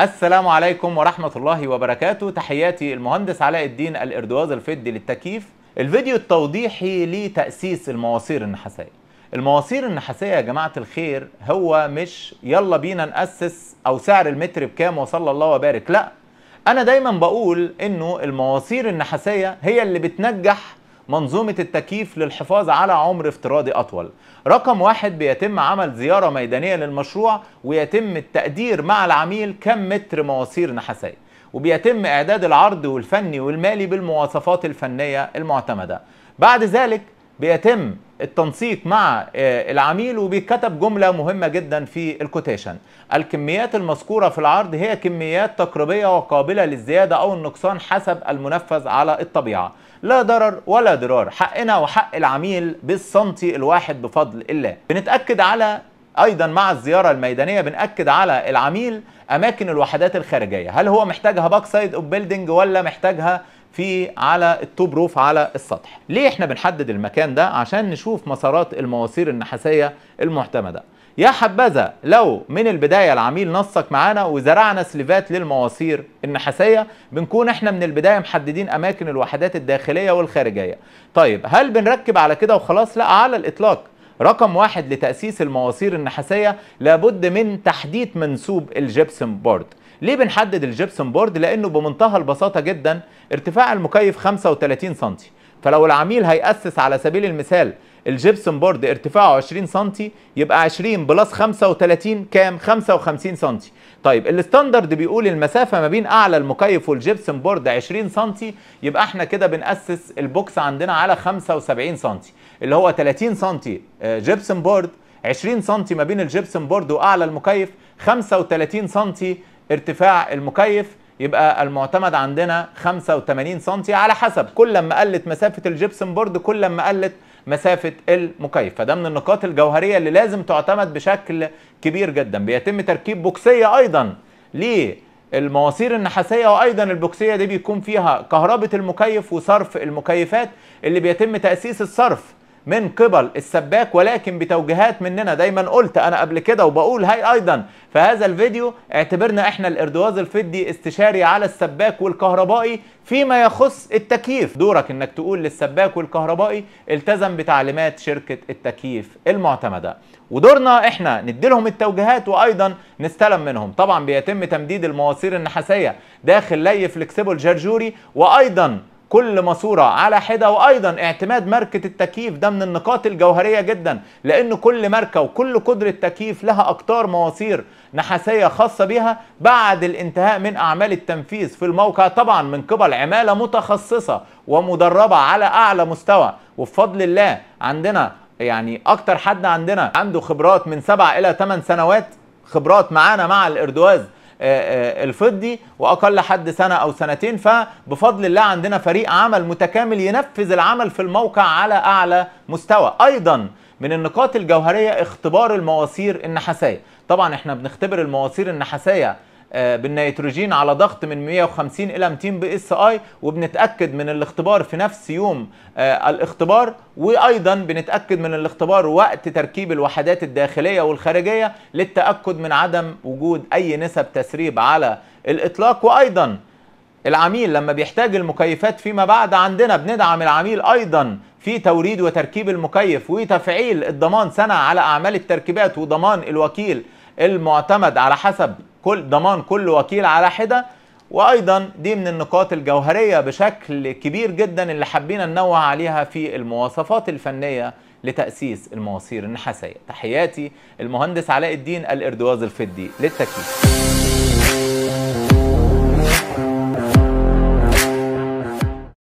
السلام عليكم ورحمة الله وبركاته تحياتي المهندس علاء الدين الإردواز الفدي للتكييف الفيديو التوضيحي لتأسيس المواسير النحاسية المواسير النحاسية يا جماعة الخير هو مش يلا بينا نأسس أو سعر المتر بكام وصلى الله وبارك لا أنا دايما بقول إنه المواسير النحاسية هي اللي بتنجح منظومة التكييف للحفاظ على عمر افتراضي أطول رقم واحد بيتم عمل زيارة ميدانية للمشروع ويتم التقدير مع العميل كم متر مواسير نحاسية وبيتم إعداد العرض والفني والمالي بالمواصفات الفنية المعتمدة بعد ذلك بيتم التنسيق مع آه، العميل وبيتكتب جملة مهمة جدا في الكوتيشن الكميات المذكورة في العرض هي كميات تقريبية وقابلة للزيادة أو النقصان حسب المنفذ على الطبيعة لا ضرر ولا ضرار حقنا وحق العميل بالسنتي الواحد بفضل الله بنتأكد على ايضا مع الزياره الميدانيه بناكد على العميل اماكن الوحدات الخارجيه هل هو محتاجها باك سايد اوف بيلدينج ولا محتاجها في على التوب روف على السطح ليه احنا بنحدد المكان ده عشان نشوف مسارات المواسير النحاسيه المعتمده يا حبذا لو من البداية العميل نصك معانا وزرعنا سليفات للمواسير النحاسية بنكون احنا من البداية محددين أماكن الوحدات الداخلية والخارجية طيب هل بنركب على كده وخلاص؟ لا على الإطلاق رقم واحد لتأسيس المواسير النحاسية لابد من تحديد منسوب الجبسن بورد ليه بنحدد الجبسن بورد؟ لأنه بمنتهى البساطة جدا ارتفاع المكيف 35 سم فلو العميل هيأسس على سبيل المثال الجبسون بورد ارتفاعه 20 سم يبقى 20 بلس 35 كام 55 سم طيب الستاندرد بيقول المسافه ما بين اعلى المكيف والجبسون بورد 20 سم يبقى احنا كده بنأسس البوكس عندنا على 75 سم اللي هو 30 سم جبسون بورد 20 سم ما بين الجبسون بورد واعلى المكيف 35 سم ارتفاع المكيف يبقى المعتمد عندنا 85 سم على حسب كل ما قلت مسافه الجبسون بورد كل ما قلت مسافه المكيف فده من النقاط الجوهريه اللي لازم تعتمد بشكل كبير جدا بيتم تركيب بوكسيه ايضا للمواسير النحاسيه وايضا البوكسيه دي بيكون فيها كهربه المكيف وصرف المكيفات اللي بيتم تاسيس الصرف من قبل السباك ولكن بتوجيهات مننا دايما قلت انا قبل كده وبقول هاي ايضا في هذا الفيديو اعتبرنا احنا الاردواز الفدي استشاري على السباك والكهربائي فيما يخص التكييف دورك انك تقول للسباك والكهربائي التزم بتعليمات شركة التكييف المعتمدة ودورنا احنا نديلهم التوجيهات وايضا نستلم منهم طبعا بيتم تمديد المواسير النحاسية داخل لي فلكسيبل جرجوري وايضا كل ماسوره على حده وايضا اعتماد ماركه التكييف ده من النقاط الجوهريه جدا لان كل ماركه وكل قدره تكييف لها اقطار مواسير نحاسيه خاصه بها بعد الانتهاء من اعمال التنفيذ في الموقع طبعا من قبل عماله متخصصه ومدربه على اعلى مستوى وبفضل الله عندنا يعني اكتر حد عندنا عنده خبرات من 7 الى 8 سنوات خبرات معانا مع الاردواز آه، آه، الفضي واقل حد سنه او سنتين فبفضل الله عندنا فريق عمل متكامل ينفذ العمل في الموقع على اعلى مستوى ايضا من النقاط الجوهريه اختبار المواسير النحاسيه طبعا احنا بنختبر المواسير النحاسيه آه، بالنيتروجين على ضغط من 150 الى 200 بي اس اي وبنتاكد من الاختبار في نفس يوم آه، الاختبار وايضا بنتاكد من الاختبار وقت تركيب الوحدات الداخليه والخارجيه للتاكد من عدم وجود اي نسب تسريب على الاطلاق وايضا العميل لما بيحتاج المكيفات فيما بعد عندنا بندعم العميل ايضا في توريد وتركيب المكيف وتفعيل الضمان سنه على اعمال التركيبات وضمان الوكيل المعتمد على حسب كل ضمان كل وكيل على حده وايضا دي من النقاط الجوهريه بشكل كبير جدا اللي حبينا ننوه عليها في المواصفات الفنيه لتاسيس المواسير النحاسيه تحياتي المهندس علاء الدين الاردواز الفدي للتكييف